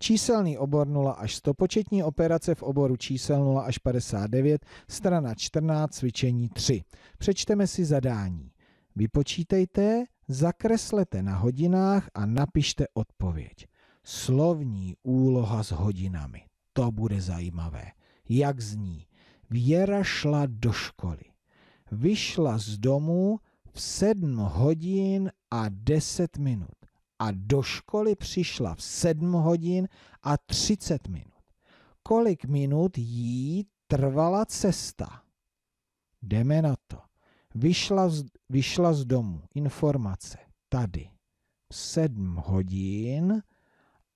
Číselný obor 0 až 100, početní operace v oboru čísel 0 až 59, strana 14, cvičení 3. Přečteme si zadání. Vypočítejte, zakreslete na hodinách a napište odpověď. Slovní úloha s hodinami. To bude zajímavé. Jak zní? Věra šla do školy. Vyšla z domu v 7 hodin a 10 minut a do školy přišla v 7 hodin a 30 minut. Kolik minut jí trvala cesta? Jdeme na to. Vyšla z, vyšla z domu. Informace. Tady. 7 hodin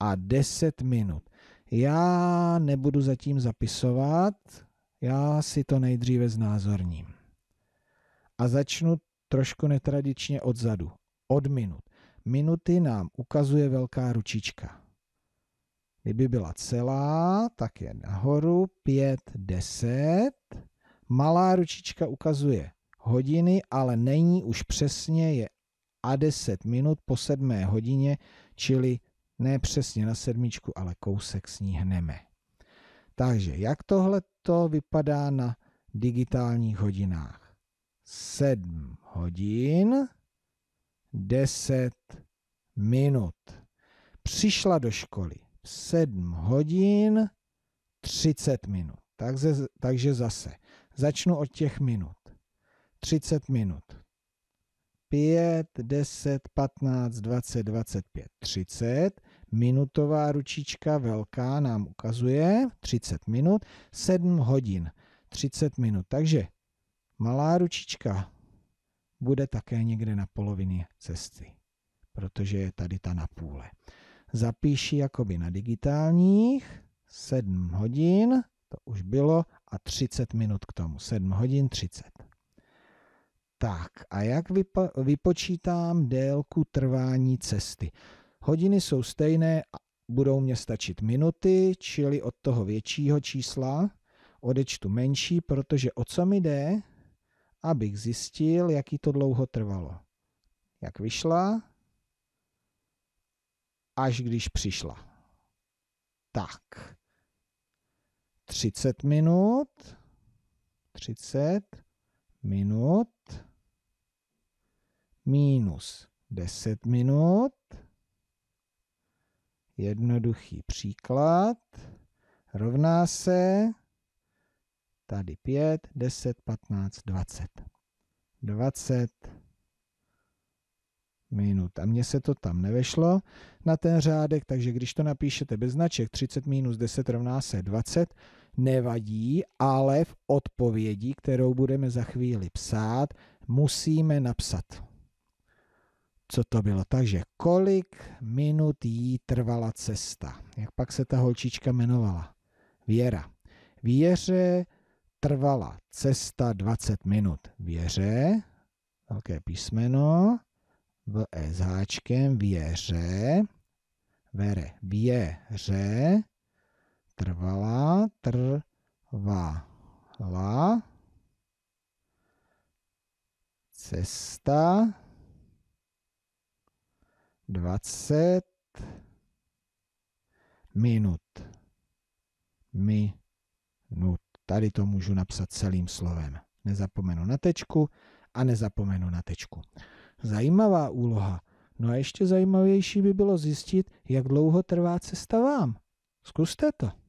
a 10 minut. Já nebudu zatím zapisovat, já si to nejdříve znázorním. A začnu trošku netradičně odzadu, od minut minuty nám ukazuje velká ručička. Kdyby byla celá, tak je nahoru 5, 10. Malá ručička ukazuje hodiny, ale není už přesně, je a 10 minut po 7 hodině, čili ne přesně na sedmičku, ale kousek s ní hneme. Takže jak tohle to vypadá na digitálních hodinách? 7 hodin 10 minut. Přišla do školy v 7 hodin 30 minut. Takže, takže zase začnu od těch minut. 30 minut. 5, 10, 15, 20, 25, 30. Minutová ručička velká nám ukazuje 30 minut, 7 hodin 30 minut. Takže malá ručička bude také někde na polovině cesty, protože je tady ta na půle. Zapíši jakoby na digitálních 7 hodin, to už bylo, a 30 minut k tomu, 7 hodin 30. Tak a jak vypo, vypočítám délku trvání cesty? Hodiny jsou stejné, budou mě stačit minuty, čili od toho většího čísla odečtu menší, protože o co mi jde, abych zjistil, jaký to dlouho trvalo. Jak vyšla, až když přišla. Tak. 30 minut. 30 minut. Minus 10 minut. Jednoduchý příklad. Rovná se tady 5, 10, 15, 20. 20 minut. A mně se to tam nevešlo na ten řádek, takže když to napíšete bez značek 30 minus 10 rovná se 20, nevadí, ale v odpovědi, kterou budeme za chvíli psát, musíme napsat. Co to bylo? Takže kolik minut jí trvala cesta? Jak pak se ta holčička jmenovala? Věra. Věře trvala cesta 20 minut věře, velké písmeno, v e s háčkem věře, vere věře, trvala, trvala, cesta 20 minut. Mi Tady to můžu napsat celým slovem. Nezapomenu na tečku a nezapomenu na tečku. Zajímavá úloha. No a ještě zajímavější by bylo zjistit, jak dlouho trvá cesta vám. Zkuste to.